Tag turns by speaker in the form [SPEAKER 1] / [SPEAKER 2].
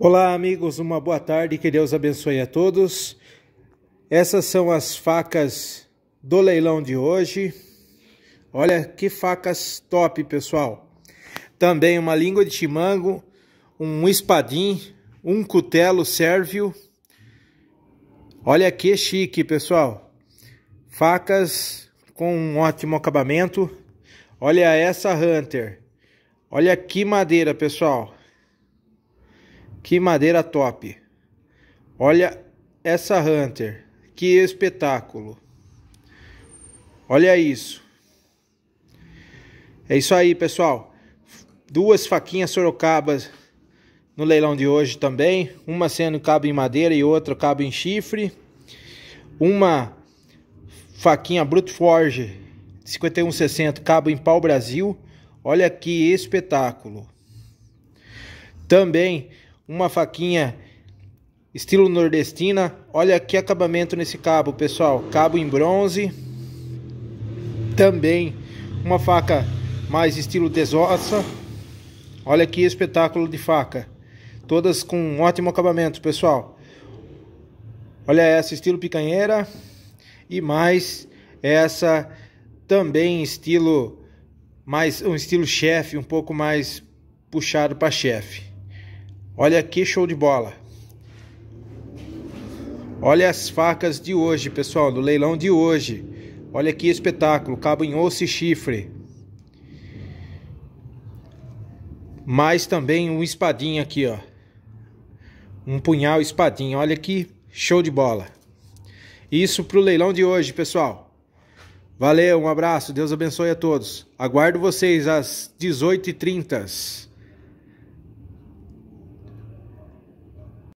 [SPEAKER 1] Olá, amigos, uma boa tarde, que Deus abençoe a todos. Essas são as facas do leilão de hoje. Olha que facas top, pessoal. Também uma língua de chimango, um espadim, um cutelo sérvio. Olha que chique, pessoal. Facas com um ótimo acabamento. Olha essa Hunter. Olha que madeira, pessoal. Que madeira top! Olha essa Hunter, que espetáculo! Olha isso! É isso aí, pessoal. Duas faquinhas sorocabas no leilão de hoje também. Uma sendo cabo em madeira e outra cabo em chifre. Uma faquinha Brute Forge 5160 cabo em pau Brasil. Olha que espetáculo. Também uma faquinha estilo nordestina. Olha que acabamento nesse cabo, pessoal. Cabo em bronze. Também uma faca mais estilo desossa. Olha que espetáculo de faca. Todas com um ótimo acabamento, pessoal. Olha essa estilo picanheira e mais essa também estilo mais um estilo chefe, um pouco mais puxado para chefe. Olha que show de bola. Olha as facas de hoje, pessoal, do leilão de hoje. Olha que espetáculo, cabo em osso e chifre. Mas também um espadinho aqui, ó. Um punhal espadinho, olha que show de bola. Isso pro leilão de hoje, pessoal. Valeu, um abraço, Deus abençoe a todos. Aguardo vocês às 18h30.